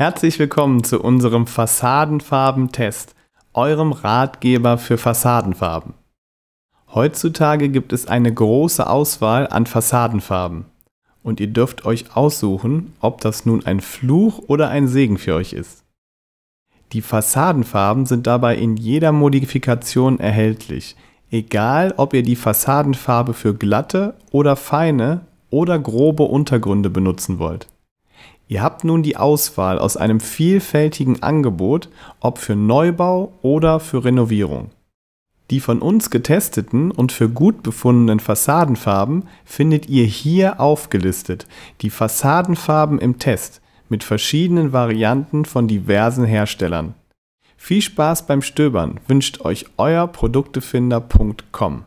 Herzlich willkommen zu unserem Fassadenfarben-Test, eurem Ratgeber für Fassadenfarben. Heutzutage gibt es eine große Auswahl an Fassadenfarben und ihr dürft euch aussuchen, ob das nun ein Fluch oder ein Segen für euch ist. Die Fassadenfarben sind dabei in jeder Modifikation erhältlich, egal ob ihr die Fassadenfarbe für glatte oder feine oder grobe Untergründe benutzen wollt. Ihr habt nun die Auswahl aus einem vielfältigen Angebot, ob für Neubau oder für Renovierung. Die von uns getesteten und für gut befundenen Fassadenfarben findet ihr hier aufgelistet, die Fassadenfarben im Test mit verschiedenen Varianten von diversen Herstellern. Viel Spaß beim Stöbern wünscht euch euer Produktefinder.com.